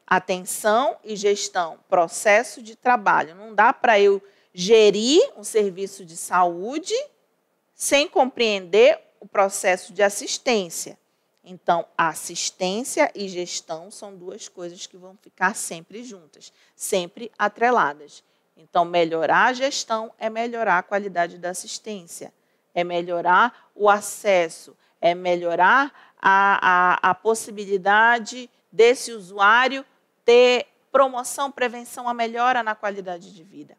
Atenção e gestão, processo de trabalho. Não dá para eu gerir um serviço de saúde sem compreender o processo de assistência. Então, assistência e gestão são duas coisas que vão ficar sempre juntas, sempre atreladas. Então, melhorar a gestão é melhorar a qualidade da assistência, é melhorar o acesso, é melhorar a, a, a possibilidade desse usuário ter promoção, prevenção, a melhora na qualidade de vida.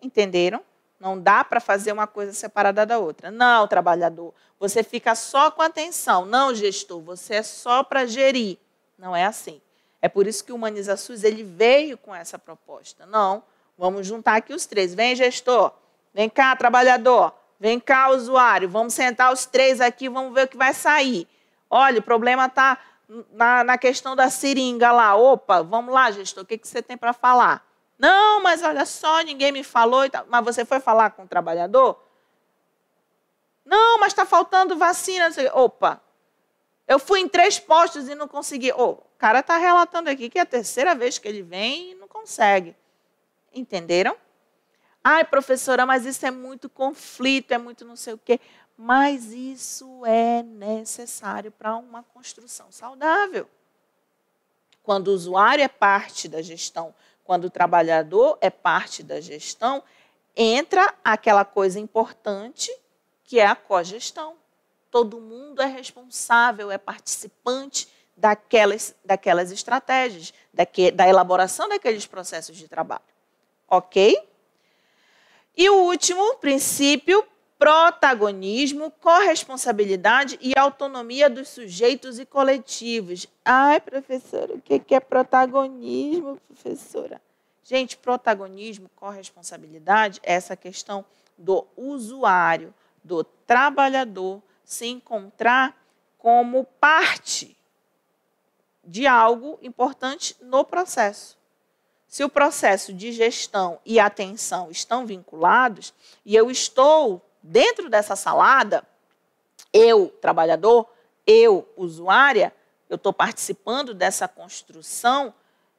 Entenderam? Não dá para fazer uma coisa separada da outra. Não, trabalhador, você fica só com atenção. Não, gestor, você é só para gerir. Não é assim. É por isso que o Humaniza SUS ele veio com essa proposta. Não, Vamos juntar aqui os três. Vem, gestor. Vem cá, trabalhador. Vem cá, usuário. Vamos sentar os três aqui, vamos ver o que vai sair. Olha, o problema está na, na, questão da seringa lá. Opa, vamos lá, gestor, o que, que você tem para falar? Não, mas olha só, ninguém me falou. Mas você foi falar com o trabalhador? Não, mas está faltando vacina. Opa, eu fui em três postos e não consegui. Oh, o cara está relatando aqui que é a terceira vez que ele vem e não consegue. Entenderam? Ai, professora, mas isso é muito conflito, é muito não sei o quê. Mas isso é necessário para uma construção saudável. Quando o usuário é parte da gestão, quando o trabalhador é parte da gestão, entra aquela coisa importante que é a cogestão. Todo mundo é responsável, é participante daquelas, daquelas estratégias, daque, da elaboração daqueles processos de trabalho ok? E o último princípio, protagonismo, corresponsabilidade e autonomia dos sujeitos e coletivos. Ai, professora, o que é protagonismo, professora? Gente, protagonismo, corresponsabilidade é essa questão do usuário, do trabalhador se encontrar como parte de algo importante no processo. Se o processo de gestão e atenção estão vinculados e eu estou dentro dessa salada, eu, trabalhador, eu, usuária, eu estou participando dessa construção,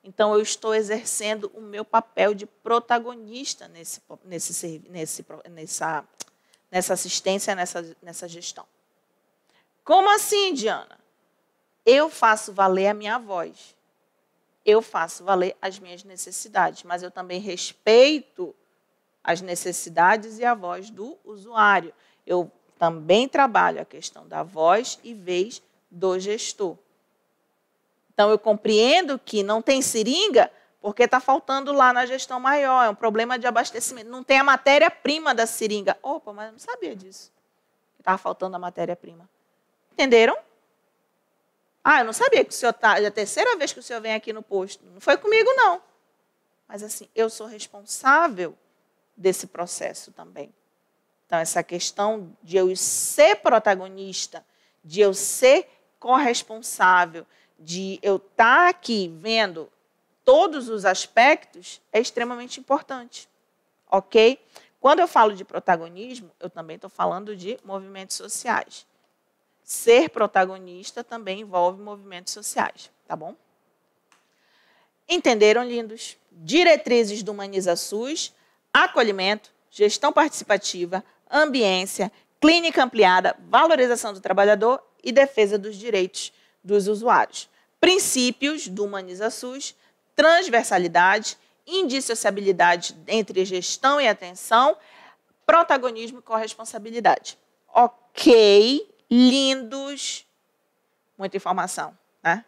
então eu estou exercendo o meu papel de protagonista nesse, nesse, nesse, nessa, nessa assistência, nessa, nessa gestão. Como assim, Diana? Eu faço valer a minha voz eu faço valer as minhas necessidades, mas eu também respeito as necessidades e a voz do usuário. Eu também trabalho a questão da voz e vez do gestor. Então, eu compreendo que não tem seringa porque está faltando lá na gestão maior, é um problema de abastecimento. Não tem a matéria-prima da seringa. Opa, mas eu não sabia disso. Estava faltando a matéria-prima. Entenderam? Ah, eu não sabia que o senhor está. É a terceira vez que o senhor vem aqui no posto. Não foi comigo, não. Mas assim, eu sou responsável desse processo também. Então, essa questão de eu ser protagonista, de eu ser corresponsável, de eu estar tá aqui vendo todos os aspectos, é extremamente importante. Ok? Quando eu falo de protagonismo, eu também estou falando de movimentos sociais ser protagonista também envolve movimentos sociais, tá bom? Entenderam, lindos? Diretrizes do Humaniza SUS, acolhimento, gestão participativa, ambiência, clínica ampliada, valorização do trabalhador e defesa dos direitos dos usuários. Princípios do Humaniza SUS, transversalidade, indissociabilidade entre gestão e atenção, protagonismo e corresponsabilidade. Ok, lindos, muita informação, né?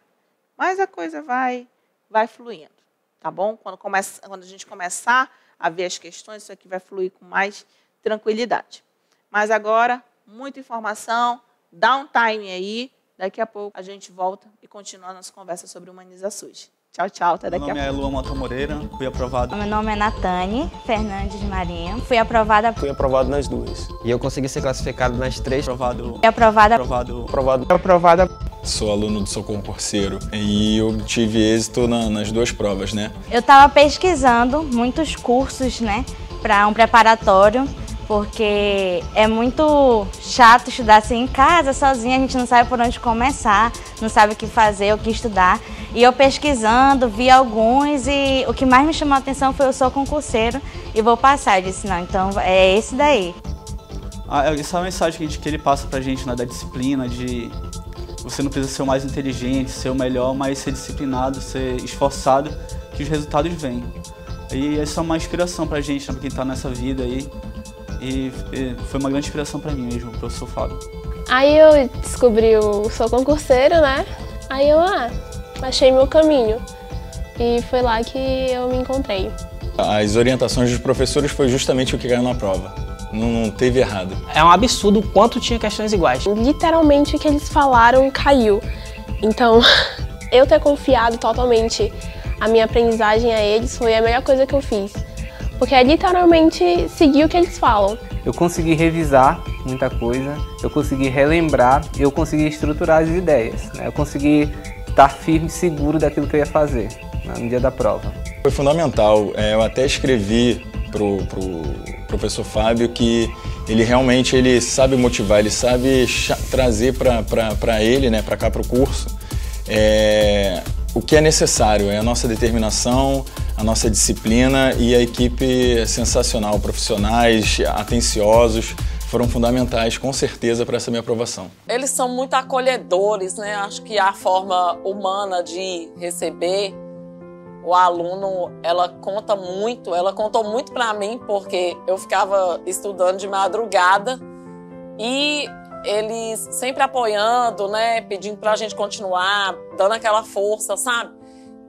Mas a coisa vai vai fluindo, tá bom? Quando começa, quando a gente começar a ver as questões, isso aqui vai fluir com mais tranquilidade. Mas agora, muita informação, dá um time aí, daqui a pouco a gente volta e continua a nossa conversa sobre humanizações. Tchau, tchau. Até daqui a pouco. Meu nome é Lua Mota Moreira, fui aprovado. Meu nome é Natane Fernandes Marinho. Fui aprovada. Fui aprovado nas duas. E eu consegui ser classificado nas três. Aprovado. Fui aprovada. Aprovado. Aprovado. Aprovada. Sou aluno do Sou Concurseiro e eu tive êxito na, nas duas provas, né? Eu estava pesquisando muitos cursos, né, para um preparatório porque é muito chato estudar assim em casa, sozinha, a gente não sabe por onde começar, não sabe o que fazer, o que estudar. E eu pesquisando, vi alguns e o que mais me chamou a atenção foi eu sou concurseiro e vou passar. Eu disse, não, então é esse daí. Ah, é, essa é a mensagem que, gente, que ele passa pra gente, né, da disciplina, de você não precisa ser o mais inteligente, ser o melhor, mas ser disciplinado, ser esforçado, que os resultados vêm. E essa é uma inspiração pra gente, né, pra quem tá nessa vida aí. E, e foi uma grande inspiração para mim mesmo, o professor Fábio. Aí eu descobri o Sou Concurseiro, né? Aí eu, ah, achei meu caminho. E foi lá que eu me encontrei. As orientações dos professores foi justamente o que ganhou na prova. Não, não, teve errado. É um absurdo o quanto tinha questões iguais. Literalmente o que eles falaram caiu. Então, eu ter confiado totalmente a minha aprendizagem a eles foi a melhor coisa que eu fiz. Porque é literalmente seguir o que eles falam. Eu consegui revisar muita coisa, eu consegui relembrar, eu consegui estruturar as ideias. Né? Eu consegui estar tá firme e seguro daquilo que eu ia fazer né, no dia da prova. Foi fundamental. É, eu até escrevi para pro professor Fábio que ele realmente ele sabe motivar, ele sabe trazer para ele, né, para cá para o curso, é, o que é necessário, é a nossa determinação, a nossa disciplina e a equipe é sensacional, profissionais, atenciosos, foram fundamentais, com certeza, para essa minha aprovação. Eles são muito acolhedores, né? Acho que a forma humana de receber o aluno, ela conta muito. Ela contou muito para mim porque eu ficava estudando de madrugada e eles sempre apoiando, né? Pedindo para a gente continuar, dando aquela força, sabe?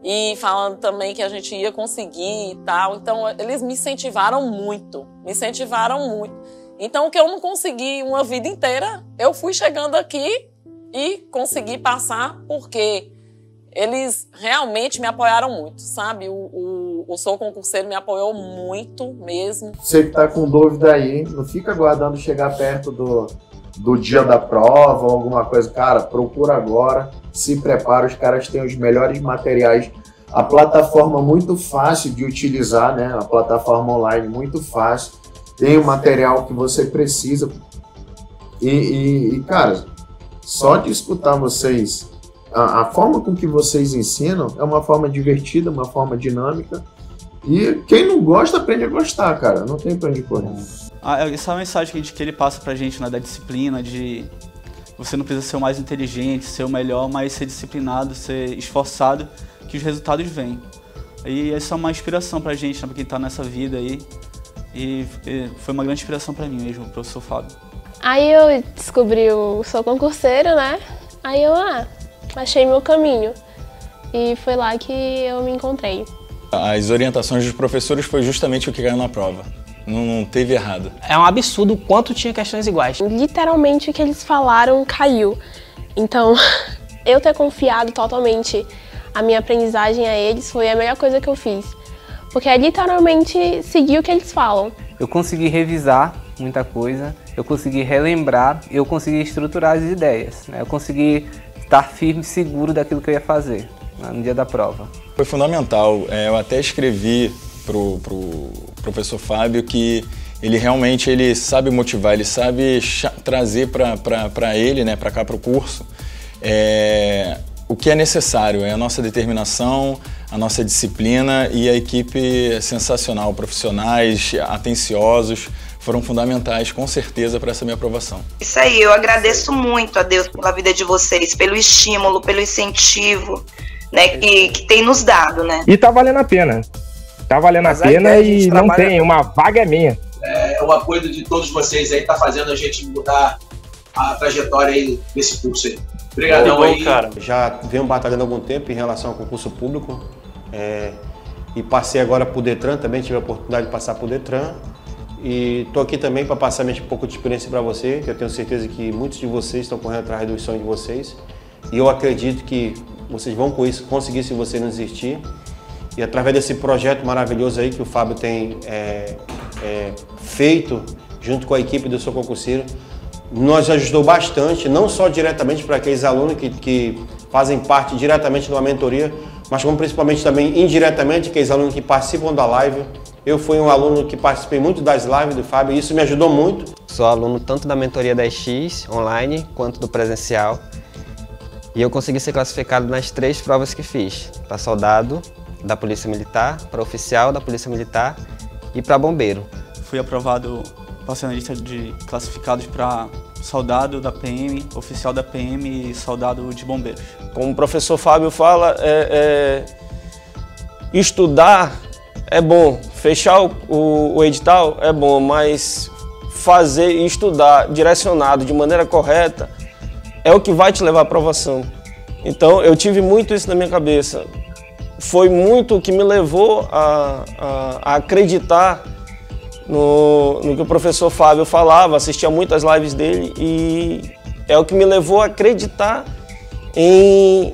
E falando também que a gente ia conseguir e tal. Então, eles me incentivaram muito, me incentivaram muito. Então, o que eu não consegui uma vida inteira, eu fui chegando aqui e consegui passar porque eles realmente me apoiaram muito, sabe? O, o, o Sou Concurseiro me apoiou muito mesmo. Você que tá com dúvida aí, não fica aguardando chegar perto do, do dia da prova ou alguma coisa. Cara, procura agora, se prepara, os caras têm os melhores materiais. A plataforma muito fácil de utilizar, né? A plataforma online muito fácil tem o material que você precisa. E, e, e cara, só de escutar vocês, a, a, forma com que vocês ensinam é uma forma divertida, uma forma dinâmica. E quem não gosta, aprende a gostar, cara. Não tem pra onde correr. Ah, é, essa é a mensagem que ele passa pra gente, né? Da disciplina, de você não precisa ser o mais inteligente, ser o melhor, mas ser disciplinado, ser esforçado, que os resultados vêm. E essa é uma inspiração pra gente, né? pra quem tá nessa vida aí. E, foi uma grande inspiração para mim mesmo, o professor Fábio. Aí eu descobri o sou concurseiro, né? Aí eu ah, achei meu caminho. E foi lá que eu me encontrei. As orientações dos professores foi justamente o que ganhou na prova. Não, não, teve errado. É um absurdo o quanto tinha questões iguais. Literalmente o que eles falaram caiu. Então, eu ter confiado totalmente a minha aprendizagem a eles foi a melhor coisa que eu fiz porque é literalmente seguir o que eles falam. Eu consegui revisar muita coisa, eu consegui relembrar, eu consegui estruturar as ideias, né? eu consegui estar firme e seguro daquilo que eu ia fazer né? no dia da prova. Foi fundamental. É, eu até escrevi pro, pro professor Fábio que ele realmente ele sabe motivar, ele sabe trazer para ele, né, para cá para o curso, é, o que é necessário, é a nossa determinação, a nossa disciplina e a equipe é sensacional, profissionais, atenciosos, foram fundamentais com certeza para essa minha aprovação. Isso aí, eu agradeço muito a Deus pela vida de vocês, pelo estímulo, pelo incentivo, né, é que, que tem nos dado, né? E tá valendo a pena. Tá valendo Mas a pena a e trabalha... não tem, uma vaga é minha. É, o é apoio de todos vocês aí tá fazendo a gente mudar a trajetória aí desse curso aí. Obrigadão aí. cara. Já venho batalhando algum tempo em relação ao concurso público. É, e passei agora por Detran também, tive a oportunidade de passar por Detran. E estou aqui também para passar um pouco de experiência para você, que eu tenho certeza que muitos de vocês estão correndo atrás dos sonhos de vocês. E eu acredito que vocês vão conseguir se você não desistir. E através desse projeto maravilhoso aí que o Fábio tem é, é, feito junto com a equipe do seu concurseiro, nos ajudou bastante, não só diretamente para aqueles alunos que, que fazem parte diretamente de uma mentoria, mas como principalmente também indiretamente aqueles alunos que participam da live. Eu fui um aluno que participei muito das lives do Fábio e isso me ajudou muito. Sou aluno tanto da mentoria da x online quanto do presencial e eu consegui ser classificado nas três provas que fiz, para soldado da Polícia Militar, para oficial da Polícia Militar e para bombeiro. Fui aprovado passei na lista de classificados para soldado da PM, oficial da PM e soldado de bombeiros. Como o professor Fábio fala, é, é, estudar é bom, fechar o, o, edital é bom, mas fazer e estudar direcionado de maneira correta é o que vai te levar à aprovação. Então eu tive muito isso na minha cabeça. Foi muito o que me levou a, a, a acreditar no, no que o professor Fábio falava, assistia muitas lives dele e é o que me levou a acreditar em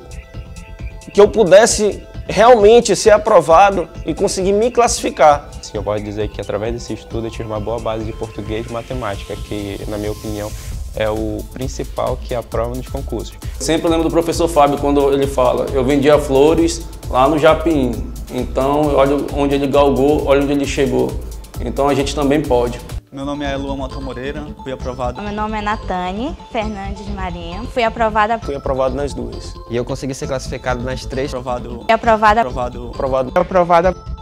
que eu pudesse realmente ser aprovado e conseguir me classificar. Sim, eu posso dizer que através desse estudo eu tive uma boa base de português e matemática, que na minha opinião é o principal que é aprova nos concursos. Sempre lembro do professor Fábio quando ele fala, eu vendia flores lá no Japim, então olha onde ele galgou, olha onde ele chegou. Então a gente também pode. Meu nome é Lua Mota Moreira, fui aprovado. Meu nome é Natane Fernandes Marinho, fui aprovada. Fui aprovado nas duas. E eu consegui ser classificado nas três. Aprovado. Fui aprovada. Aprovado. Aprovado. Aprovada.